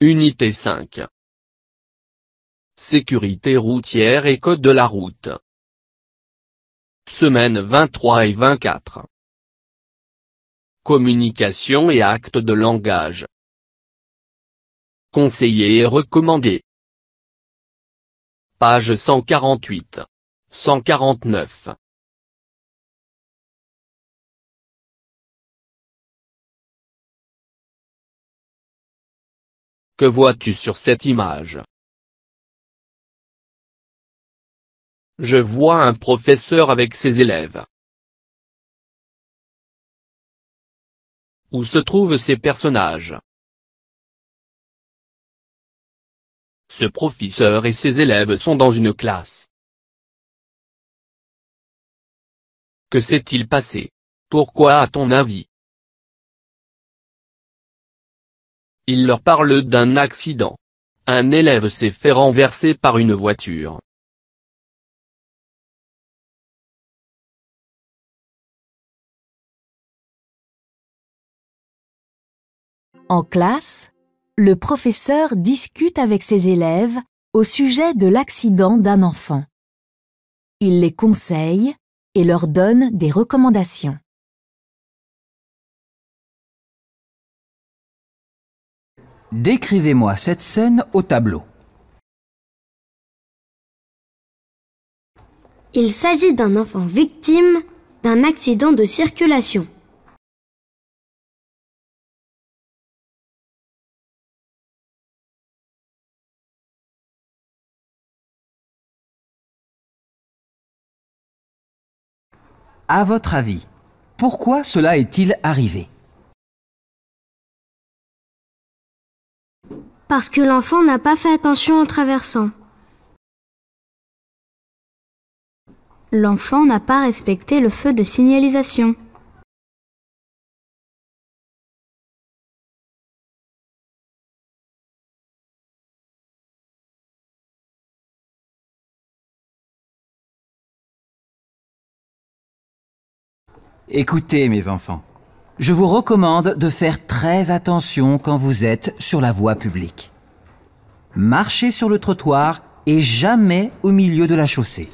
Unité 5 Sécurité routière et code de la route Semaines 23 et 24 communication et acte de langage. Conseiller et recommandé. Page 148. 149. Que vois-tu sur cette image Je vois un professeur avec ses élèves. où se trouvent ces personnages. Ce professeur et ses élèves sont dans une classe. Que s'est-il passé Pourquoi à ton avis Il leur parle d'un accident. Un élève s'est fait renverser par une voiture. En classe, le professeur discute avec ses élèves au sujet de l'accident d'un enfant. Il les conseille et leur donne des recommandations. Décrivez-moi cette scène au tableau. Il s'agit d'un enfant victime d'un accident de circulation. À votre avis, pourquoi cela est-il arrivé Parce que l'enfant n'a pas fait attention en traversant. L'enfant n'a pas respecté le feu de signalisation. Écoutez, mes enfants, je vous recommande de faire très attention quand vous êtes sur la voie publique. Marchez sur le trottoir et jamais au milieu de la chaussée.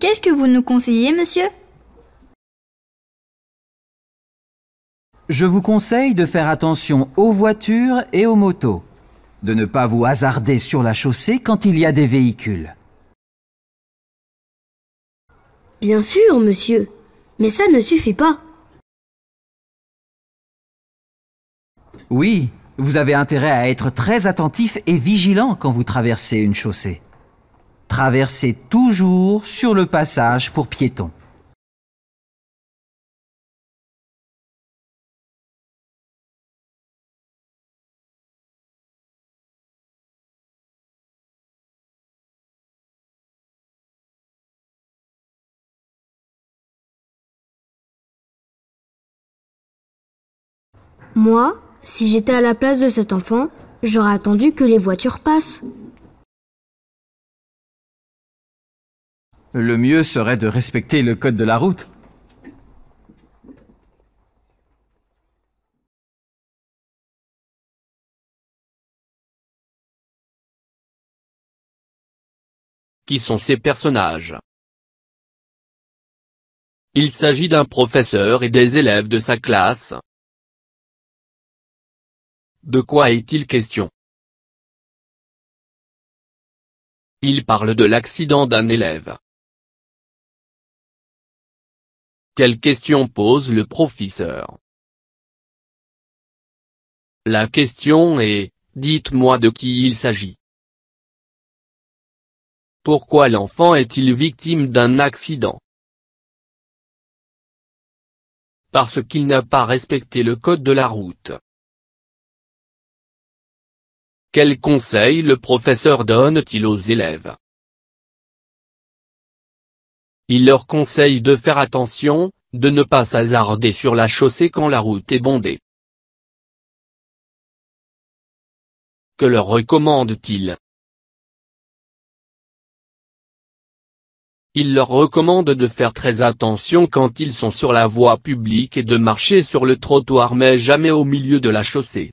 Qu'est-ce que vous nous conseillez, monsieur je vous conseille de faire attention aux voitures et aux motos, de ne pas vous hasarder sur la chaussée quand il y a des véhicules. Bien sûr, monsieur, mais ça ne suffit pas. Oui, vous avez intérêt à être très attentif et vigilant quand vous traversez une chaussée. Traversez toujours sur le passage pour piétons. Moi, si j'étais à la place de cet enfant, j'aurais attendu que les voitures passent. Le mieux serait de respecter le code de la route. Qui sont ces personnages Il s'agit d'un professeur et des élèves de sa classe, de quoi est-il question Il parle de l'accident d'un élève. Quelle question pose le professeur La question est, dites-moi de qui il s'agit. Pourquoi l'enfant est-il victime d'un accident Parce qu'il n'a pas respecté le code de la route. Quels conseils le professeur donne-t-il aux élèves Il leur conseille de faire attention, de ne pas s'hasarder sur la chaussée quand la route est bondée. Que leur recommande-t-il Il leur recommande de faire très attention quand ils sont sur la voie publique et de marcher sur le trottoir mais jamais au milieu de la chaussée.